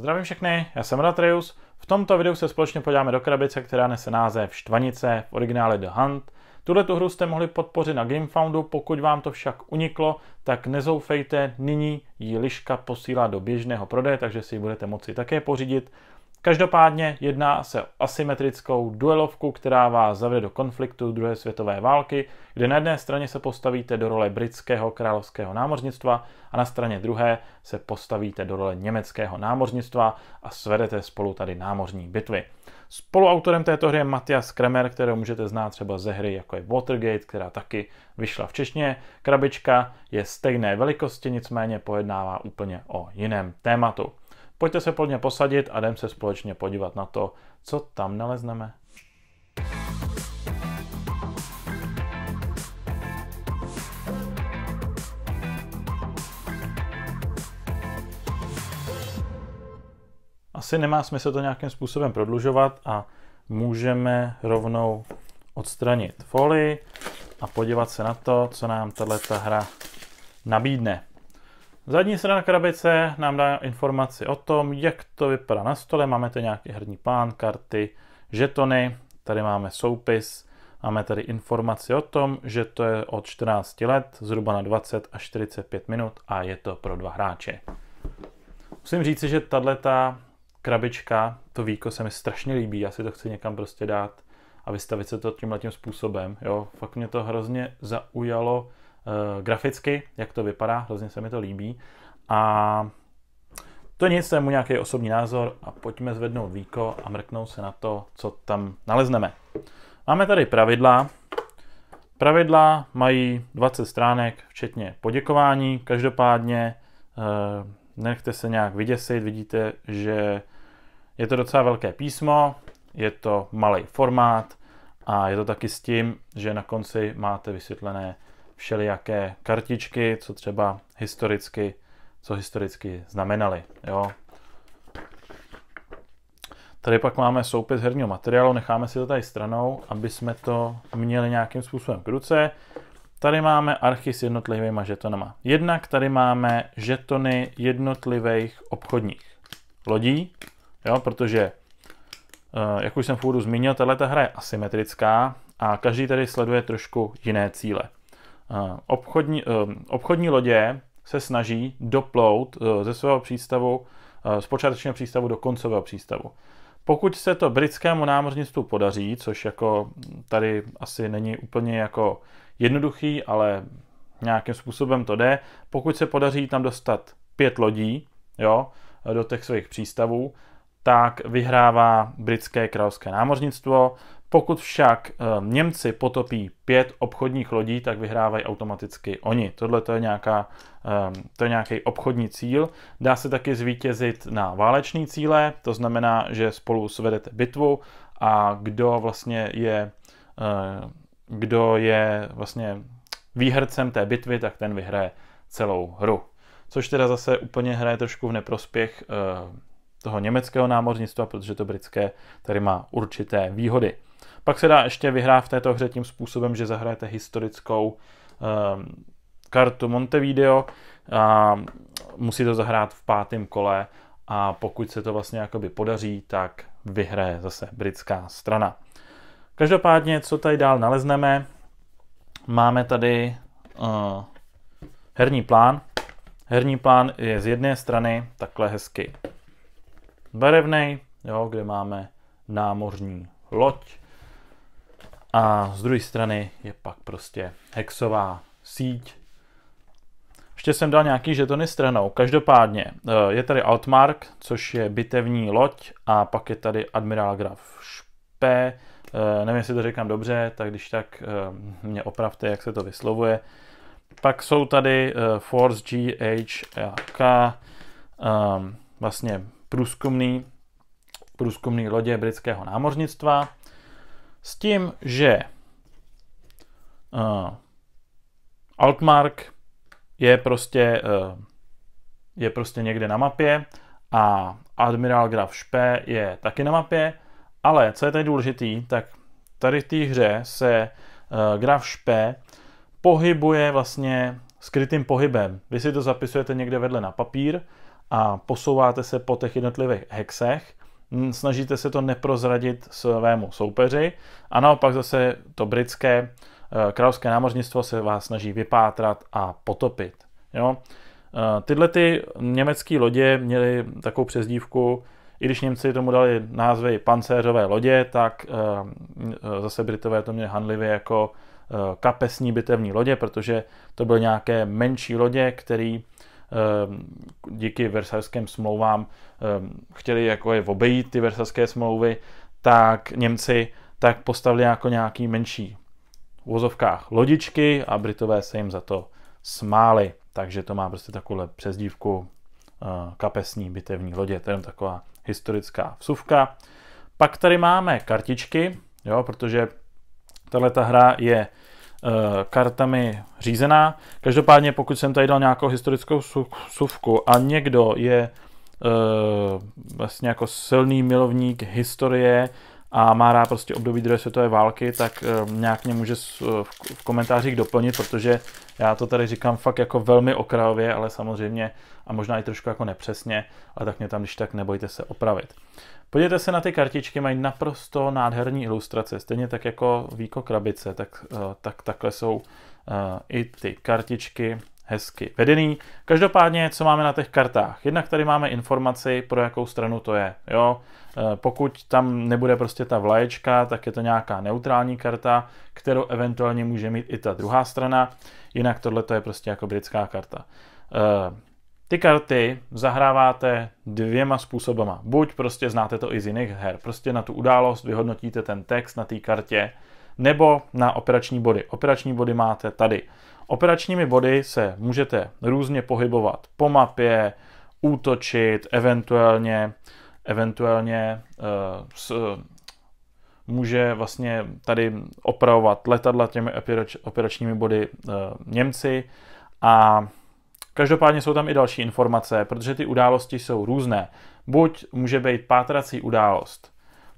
Zdravím všechny, já jsem Ratrius. V tomto videu se společně podíváme do krabice, která nese název Štvanice, v originále The Hunt. Tuhle tu hru jste mohli podpořit na GameFoundu, pokud vám to však uniklo, tak nezoufejte, nyní ji Liška posílá do běžného prodeje, takže si ji budete moci také pořídit. Každopádně jedná se o asymetrickou duelovku, která vás zavede do konfliktu druhé světové války, kde na jedné straně se postavíte do role britského královského námořnictva a na straně druhé se postavíte do role německého námořnictva a svedete spolu tady námořní bitvy. Spoluautorem této hry je Matias Kremer, kterou můžete znát třeba ze hry jako je Watergate, která taky vyšla v Češně. Krabička je stejné velikosti, nicméně pojednává úplně o jiném tématu. Pojďte se pod posadit a jdeme se společně podívat na to, co tam nalezneme. Asi nemá smysl to nějakým způsobem prodlužovat a můžeme rovnou odstranit folii a podívat se na to, co nám tato hra nabídne. Zadní strana krabice nám dá informaci o tom, jak to vypadá na stole. Máme tady nějaký herní plán, karty, žetony, tady máme soupis, máme tady informaci o tom, že to je od 14 let, zhruba na 20 až 45 minut a je to pro dva hráče. Musím říct, že tato krabička, to víko se mi strašně líbí, já si to chci někam prostě dát a vystavit se to tímhle tím způsobem. Jo, fakt mě to hrozně zaujalo, Eh, graficky, jak to vypadá, hrozně se mi to líbí. A to nic, to je můj nějaký osobní názor a pojďme zvednout víko a mrknout se na to, co tam nalezneme. Máme tady pravidla. Pravidla mají 20 stránek, včetně poděkování. Každopádně eh, nechte se nějak vyděsit, vidíte, že je to docela velké písmo, je to malý formát a je to taky s tím, že na konci máte vysvětlené všelijaké kartičky, co třeba historicky, co historicky znamenaly. Jo. Tady pak máme soupis herního materiálu, necháme si to tady stranou, aby jsme to měli nějakým způsobem k ruce. Tady máme archy s jednotlivými žetonama. Jednak tady máme žetony jednotlivých obchodních lodí, jo, protože, eh, jak už jsem v úvodu zmínil, tahle hra je asymetrická a každý tady sleduje trošku jiné cíle obchodní, eh, obchodní lodě se snaží doplout eh, ze svého přístavu, eh, z počátečního přístavu do koncového přístavu. Pokud se to britskému námořnictvu podaří, což jako tady asi není úplně jako jednoduchý, ale nějakým způsobem to jde, pokud se podaří tam dostat pět lodí jo, do těch svých přístavů, tak vyhrává britské královské námořnictvo, pokud však eh, Němci potopí pět obchodních lodí, tak vyhrávají automaticky oni. Tohle to je, nějaká, eh, to je nějaký obchodní cíl. Dá se taky zvítězit na váleční cíle, to znamená, že spolu svedete bitvu a kdo vlastně je, eh, kdo je vlastně výhercem té bitvy, tak ten vyhraje celou hru. Což teda zase úplně hraje trošku v neprospěch toho německého námořnictva, protože to britské tady má určité výhody. Pak se dá ještě vyhrát v této hře tím způsobem, že zahrajete historickou um, kartu Montevideo a musí to zahrát v pátém kole a pokud se to vlastně jakoby podaří, tak vyhraje zase britská strana. Každopádně, co tady dál nalezneme, máme tady uh, herní plán. Herní plán je z jedné strany takhle hezky barevný, jo, kde máme námořní loď, a z druhé strany je pak prostě hexová síť. Ještě jsem dal nějaký žetony stranou. Každopádně eh, je tady Altmark, což je bitevní loď a pak je tady Admiral Graf Špe. Eh, nevím, jestli to říkám dobře, tak když tak eh, mě opravte, jak se to vyslovuje. Pak jsou tady Force G, H K, ehm, vlastně průzkumný, průzkumný lodě britského námořnictva. S tím, že uh, Altmark je prostě, uh, je prostě někde na mapě a Admiral Graf Špe je taky na mapě, ale co je tady důležitý, tak tady v té hře se uh, Graf Špe pohybuje vlastně skrytým pohybem. Vy si to zapisujete někde vedle na papír a posouváte se po těch jednotlivých hexech snažíte se to neprozradit svému soupeři a naopak zase to britské eh, královské námořnictvo se vás snaží vypátrat a potopit. Jo? Eh, tyhle ty německé lodě měly takovou přezdívku, i když Němci tomu dali názvy pancéřové lodě, tak eh, zase Britové to měli handlivě jako kapesní bitevní lodě, protože to byly nějaké menší lodě, které Ehm, díky versalským smlouvám ehm, chtěli jako je obejít ty versalské smlouvy, tak Němci tak postavili jako nějaký menší v vozovkách lodičky a Britové se jim za to smáli. Takže to má prostě takovou přezdívku eh, kapesní bitevní lodě, to je taková historická vsuvka. Pak tady máme kartičky, jo, protože tahle ta hra je Eh, kartami řízená. Každopádně, pokud jsem tady dal nějakou historickou suvku a někdo je eh, vlastně jako silný milovník historie a má rád prostě období druhé světové války, tak eh, nějak mě může eh, v komentářích doplnit, protože já to tady říkám fakt jako velmi okrajově, ale samozřejmě a možná i trošku jako nepřesně, ale tak mě tam když tak nebojte se opravit. Podívejte se na ty kartičky, mají naprosto nádherní ilustrace, stejně tak jako výko krabice, tak, eh, tak takhle jsou i ty kartičky hezky vedený. Každopádně, co máme na těch kartách? Jednak tady máme informaci, pro jakou stranu to je. Jo? Eh, pokud tam nebude prostě ta vlaječka, tak je to nějaká neutrální karta, kterou eventuálně může mít i ta druhá strana. Jinak tohle je prostě jako britská karta. Eh, ty karty zahráváte dvěma způsobama. Buď prostě znáte to i z jiných her, prostě na tu událost vyhodnotíte ten text na té kartě nebo na operační body. Operační body máte tady. Operačními body se můžete různě pohybovat po mapě, útočit, eventuálně, eventuálně uh, s, eh, může vlastně tady opravovat letadla těmi operač, operačními body uh, Němci a Každopádně jsou tam i další informace, protože ty události jsou různé. Buď může být pátrací událost,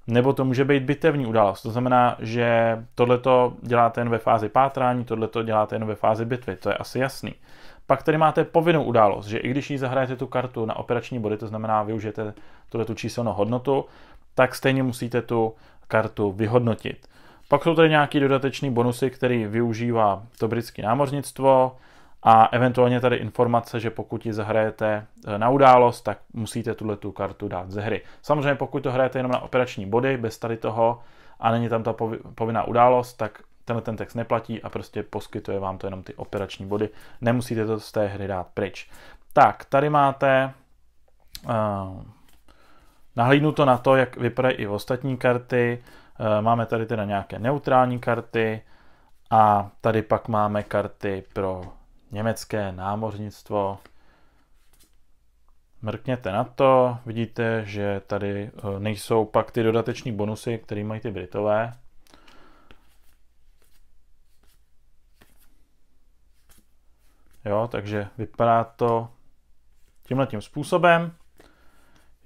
nebo to může být bitevní událost. To znamená, že tohle to děláte jen ve fázi pátrání, tohle to děláte jen ve fázi bitvy, to je asi jasný. Pak tady máte povinnou událost, že i když jí zahrajete tu kartu na operační body, to znamená využijete tuhle tu číselnou hodnotu, tak stejně musíte tu kartu vyhodnotit. Pak jsou tady nějaké dodatečné bonusy, které využívá to britské námořnictvo, a eventuálně tady informace, že pokud ji zahrajete eh, na událost, tak musíte tuhle tu kartu dát ze hry. Samozřejmě pokud to hrajete jenom na operační body, bez tady toho, a není tam ta povinná událost, tak tenhle ten text neplatí a prostě poskytuje vám to jenom ty operační body. Nemusíte to z té hry dát pryč. Tak, tady máte uh, eh, nahlídnu to na to, jak vypadají i ostatní karty. Uh, máme tady teda nějaké neutrální karty a tady pak máme karty pro německé námořnictvo. Mrkněte na to, vidíte, že tady eh, nejsou pak ty dodateční bonusy, které mají ty Britové. Jo, takže vypadá to tímhle tím způsobem.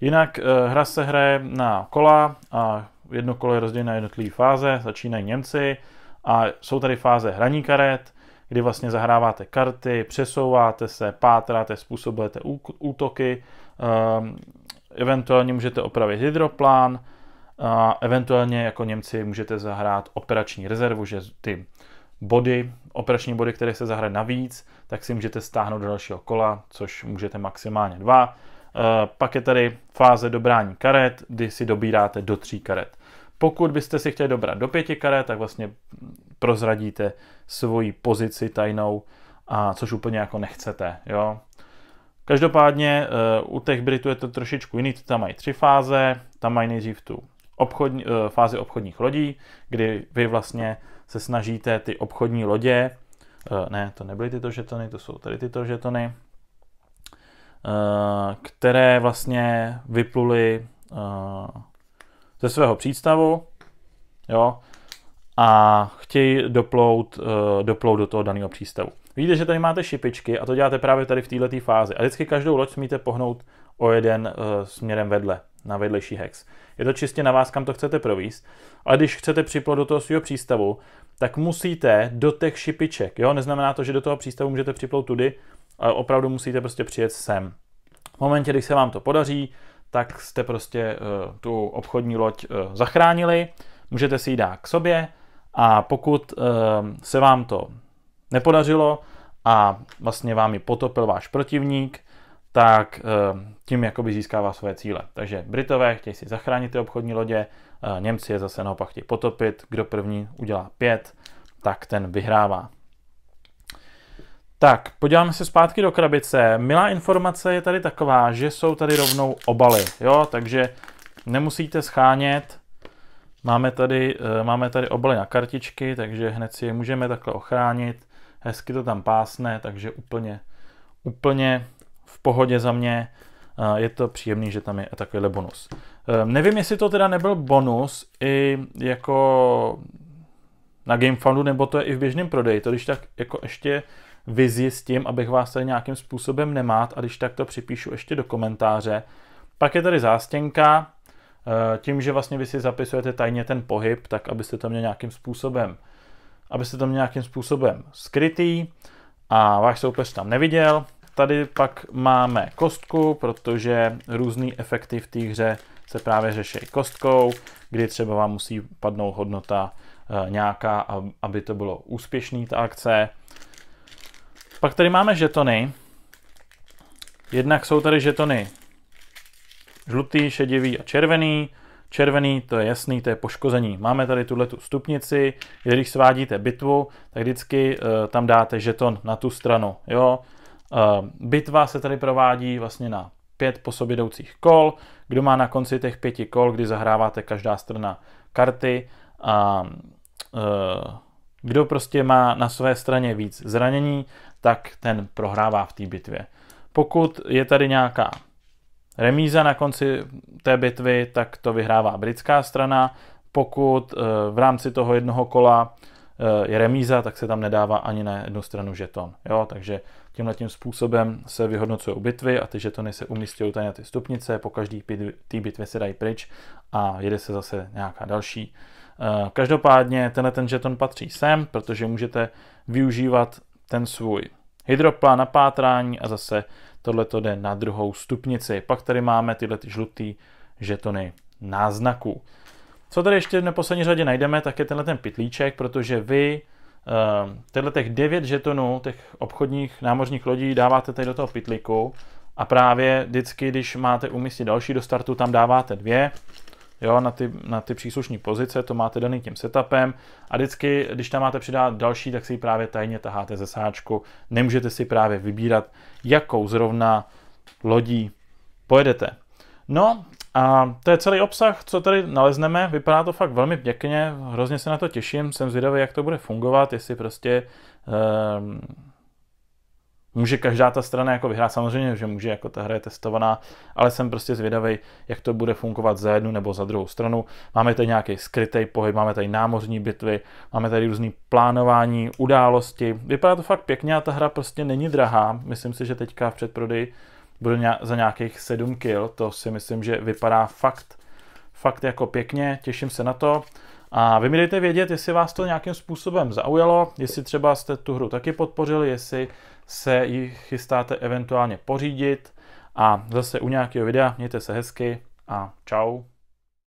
Jinak eh, hra se hraje na kola a jedno kolo je rozdělené na jednotlivé fáze. Začínají Němci a jsou tady fáze hraní karet, kdy vlastně zahráváte karty, přesouváte se, pátráte, způsobujete útoky, ehm, eventuálně můžete opravit hydroplán, a eventuálně jako Němci můžete zahrát operační rezervu, že ty body, operační body, které se zahraje navíc, tak si můžete stáhnout do dalšího kola, což můžete maximálně dva. Ehm, pak je tady fáze dobrání karet, kdy si dobíráte do tří karet. Pokud byste si chtěli dobrat do pěti karet, tak vlastně prozradíte svoji pozici tajnou, a což úplně jako nechcete. Jo? Každopádně eh, u těch Britů je to trošičku jiný, tam mají tři fáze, tam mají nejdřív tu obchodní, eh, fázi obchodních lodí, kdy vy vlastně se snažíte ty obchodní lodě, eh, ne, to nebyly tyto žetony, to jsou tady tyto žetony, které vlastně vypluly ze svého přístavu, jo, a chtějí doplout, eh, doplout do toho daného přístavu. Vidíte, že tady máte šipičky a to děláte právě tady v této fázi. A vždycky každou loď smíte pohnout o jeden eh, směrem vedle, na vedlejší hex. Je to čistě na vás, kam to chcete províst. Ale když chcete připlout do toho svého přístavu, tak musíte do těch šipiček. Jo? Neznamená to, že do toho přístavu můžete připlout tudy, ale opravdu musíte prostě přijet sem. V momentě, když se vám to podaří, tak jste prostě uh, tu obchodní loď uh, zachránili, můžete si ji dát k sobě, a pokud ehm, se vám to nepodařilo a vlastně vám ji potopil váš protivník, tak ehm, tím jakoby získává svoje cíle. Takže Britové chtějí si zachránit ty obchodní lodě, ehm, Němci je zase naopak chtějí potopit, kdo první udělá pět, tak ten vyhrává. Tak, podíváme se zpátky do krabice. Milá informace je tady taková, že jsou tady rovnou obaly, jo, takže nemusíte schánět, Máme tady, eh, máme tady obaly na kartičky, takže hned si je můžeme takhle ochránit. Hezky to tam pásne, takže úplně, úplně v pohodě za mě. Eh, je to příjemný, že tam je takovýhle bonus. Eh, nevím, jestli to teda nebyl bonus i jako na GameFoundu, nebo to je i v běžném prodeji. To když tak jako ještě tím, abych vás tady nějakým způsobem nemát a když tak to připíšu ještě do komentáře. Pak je tady zástěnka, Eh, tím, že vlastně vy si zapisujete tajně ten pohyb, tak abyste to měli nějakým způsobem, abyste to měli nějakým způsobem skrytý a váš soupeř tam neviděl. Tady pak máme kostku, protože různý efekty v té hře se právě řeší kostkou, kdy třeba vám musí padnout hodnota eh, nějaká, aby to bylo úspěšný ta akce. Pak tady máme žetony. Jednak jsou tady žetony žlutý, šedivý a červený. Červený, to je jasný, to je poškození. Máme tady tuhle tu stupnici, když svádíte bitvu, tak vždycky uh, tam dáte žeton na tu stranu. Jo? Uh, bitva se tady provádí vlastně na pět po sobě jdoucích kol. Kdo má na konci těch pěti kol, kdy zahráváte každá strana karty a uh, kdo prostě má na své straně víc zranění, tak ten prohrává v té bitvě. Pokud je tady nějaká remíza na konci té bitvy, tak to vyhrává britská strana. Pokud eh, v rámci toho jednoho kola eh, je remíza, tak se tam nedává ani na jednu stranu žeton. Jo? Takže tímhle tím způsobem se vyhodnocují bitvy a ty žetony se umístějí tady na ty stupnice, po každý té bitvě se dají pryč a jede se zase nějaká další. Eh, každopádně tenhle ten žeton patří sem, protože můžete využívat ten svůj hydroplán na pátrání a zase Tohle to jde na druhou stupnici. Pak tady máme tyhle ty žlutý žetony náznaků. Co tady ještě v neposlední řadě najdeme, tak je tenhle ten pitlíček, protože vy ehm, tenhle těch 9 žetonů těch obchodních námořních lodí dáváte tady do toho pitlíku a právě vždycky, když máte umístit další do startu, tam dáváte dvě jo, na, ty, na ty příslušní pozice, to máte daný tím setupem a vždycky, když tam máte přidat další, tak si ji právě tajně taháte ze sáčku. Nemůžete si právě vybírat, jakou zrovna lodí pojedete. No a to je celý obsah, co tady nalezneme. Vypadá to fakt velmi pěkně, hrozně se na to těším, jsem zvědavý, jak to bude fungovat, jestli prostě... Eh, může každá ta strana jako vyhrát, samozřejmě, že může, jako ta hra je testovaná, ale jsem prostě zvědavý, jak to bude fungovat za jednu nebo za druhou stranu. Máme tady nějaký skrytý pohyb, máme tady námořní bitvy, máme tady různý plánování, události. Vypadá to fakt pěkně a ta hra prostě není drahá. Myslím si, že teďka v předprodeji bude za nějakých 7 kill, to si myslím, že vypadá fakt, fakt jako pěkně, těším se na to. A vy mi dejte vědět, jestli vás to nějakým způsobem zaujalo, jestli třeba jste tu hru taky podpořili, jestli se ji chystáte eventuálně pořídit a zase u nějakého videa mějte se hezky a čau.